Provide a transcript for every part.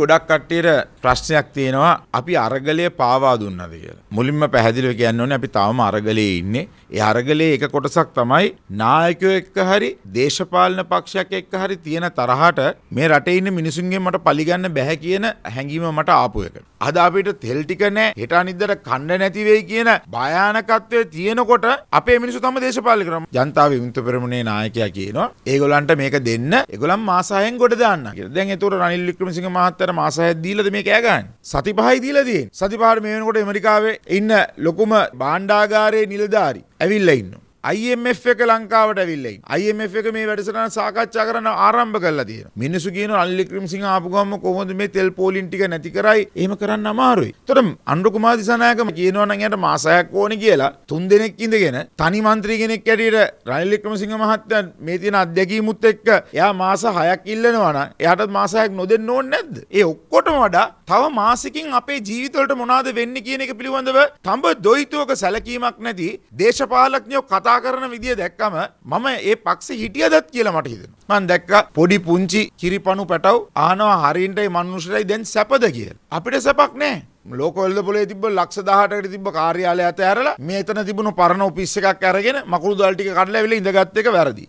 ගොඩක් කට්ටියට ප්‍රශ්නයක් තියෙනවා අපි අරගලය පාවා දුන්නද කියලා. මුලින්ම පැහැදිලිව කියන්න ඕනේ අපි තාම අරගලයේ ඉන්නේ. ඒ අරගලයේ එක කොටසක් තමයි නායකයෝ එක්ක හරි දේශපාලන පක්ෂයක් එක්ක හරි තියෙන තරහට මේ රටේ ඉන්න මිනිසුන්ගෙන් මට පලිගන්න බෑ කියන හැඟීම මට ආපු එක. අද අපිට තෙල් ටික නැහැ හෙට අනිද්දට කන්න නැති වෙයි කියන භයානකත්වය තියෙනකොට අපේ මිනිස්සු තම දේශපාලන ක්‍රම ජනතා විමුක්ත පෙරමුණේ නායකයා කියනවා ඒගොල්ලන්ට මේක දෙන්න ඒගොල්ලන් මාස 6න් ගොඩ දාන්න කියලා. දැන් ඒතර රනිල් වික්‍රමසිංහ මහත්තයාට මාස 6ක් දීලාද මේ කෑ ගන්න? සති පහයි දීලා තියෙන්නේ. සති පහට මේ වෙනකොට ඇමරිකාවේ ඉන්න ලොකුම භාණ්ඩාගාරයේ නිලධාරි ඇවිල්ලා ඉන්නවා. IMF එක ලංකාවට ඇවිල්ලයි. IMF එක මේ වැඩසටහන සාකච්ඡා කරන්න ආරම්භ කරලා තියෙනවා. මිනිස්සු කියනවා අල්ලි ක්‍රිම්සිංහ ආපු ගමන් කොහොමද මේ තෙල් පෝලින් ටික නැති කරයි? එහෙම කරන්න අමාරුයි. ඒතර අනුර කුමාර දිසානායකම කියනවා නම් එයාට මාසයක් ඕනේ කියලා තුන් දෙනෙක් ඉඳගෙන තනි മന്ത്രി කෙනෙක් හැටියට රනිල් වික්‍රමසිංහ මහත්තයා මේ තියෙන අත්දැකීමුත් එක්ක එයා මාස 6ක් ඉල්ලනවා නම් එයාටත් මාස 6ක් නොදෙන්න ඕනේ නැද්ද? ඒ ඔක්කොටම වඩා තව මාසිකින් අපේ ජීවිතවලට මොනවද වෙන්නේ කියන එක පිළිබඳව තඹ දොයිතුවක සැලකීමක් නැති දේශපාලඥයෝ කතා කතා කරන විදිය දැක්කම මම ඒ පක්ෂේ හිටියදත් කියලා මට හිතෙනවා. මම දැක්කා පොඩි පුංචි කිරිපණු පැටව ආනවා හරින්ටයි මනුස්සයයි දැන් සැපද කියලා. අපිට සැපක් නැහැ. ලෝකොල්ද පොලේ තිබ ලක්ෂ දහටකට තිබ කාර්යාලය ඇත ඇරලා මේතන තිබුණු පරණ ඔපිස් එකක් අරගෙන මකුළු දල් ටික කඩලා ඇවිල්ලා ඉඳගත් එක වැරදි.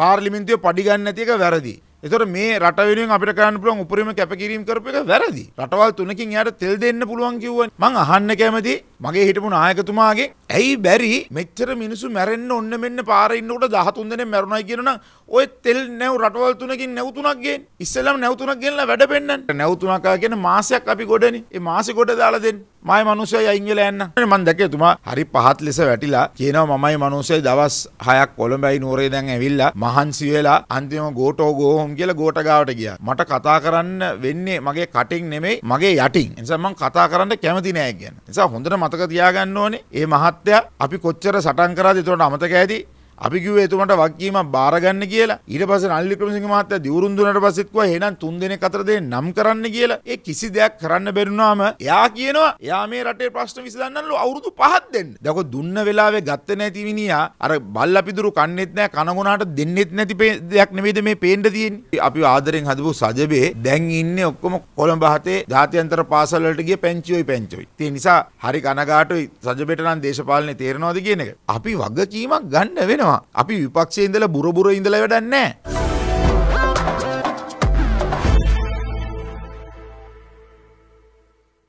පාර්ලිමේන්තුවේ පඩි ගන්න නැති එක වැරදි. එතකොට මේ රට වෙනුවෙන් අපිට කරන්න පුළුවන් උපරිම කැපකිරීම කරපු එක වැරදි. රටවල් තුනකින් එයාට තෙල් දෙන්න පුළුවන් කිව්වනේ. මං අහන්න කැමති මගේ හිටපු නායකතුමාගේ ඇයි බැරි මෙච්චර මිනිසු මැරෙන්න්න ඔන්න මෙන්න පාරඉන්නකට දහතුන් දෙනෙ මැරුණයි කියරන ඔය තෙල් නැව රටවල් තුනකින් නැවතුනක්ගේ ඉස්සලම් නැවතුනක් කියල්ලා වැඩ පෙන්න්න නැවතුනකා කියෙන මාසයක් අපි ගොඩන මාසි ගොඩ දාලදෙන් මයි මනුසය අයිංගල ඇන්න මන් දැකතුමා හරි පහත් ලෙස වැටිලා කියනවා මයි මනුසය දවස් හයක් කොළඹයි නෝරේ දැන් ඇවිල්ලා මහන්සි වෙලා අන්තිම ගෝටෝ ගෝහොම් කියලා ගෝටගාවට ගිය මට කතා කරන්න වෙන්නේ මගේ කටින් නෙමෙයි මගේ යටින් එනිසා මං කතා කරන්න කැමති නෑ කියන නිසා හොඳට මතක තියාගන්න ඕනේ ඒ මහත්තයා අපි කොච්චර සටන් කරාද ඒතකොට අමතක ඇති අපි කිව්වේ එතුමට වගකීමක් බාරගන්න කියලා. ඊට පස්සේ රනිල් වික්‍රමසිංහ මහත්තයා දිවුරුන් දුන්නට පස්සෙත් කිව්වා එහෙනම් තුන් දෙනෙක් අතර දෙන නම් කරන්න කියලා. ඒ කිසි දෙයක් කරන්න බැරිුනාම එයා කියනවා එයා මේ රටේ ප්‍රශ්න විසඳන්නලු අවුරුදු 5ක් දෙන්න. දකෝ දුන්න වෙලාවේ ගත්තේ නැති මිනිහා අර බල්ලපිදුරු කන්නේත් නැහැ කනගුණාට දෙන්නෙත් නැති දෙයක් නෙවෙයිද මේ පේන්න තියෙන්නේ. අපි ආදරෙන් හදපු සජබේ දැන් ඉන්නේ ඔක්කොම කොළඹ හතේ ජාත්‍යන්තර පාසල් වලට ගිය පැංචියෝයි පැංචියෝයි. ඒ නිසා හරි කනගාටුයි සජබේට නම් දේශපාලනේ තේරෙනවද කියන එක. අපි වගකීමක් ගන්න වෙනවා. වෙනවා. අපි විපක්ෂයේ ඉඳලා බුරබුර ඉඳලා වැඩක් නැහැ.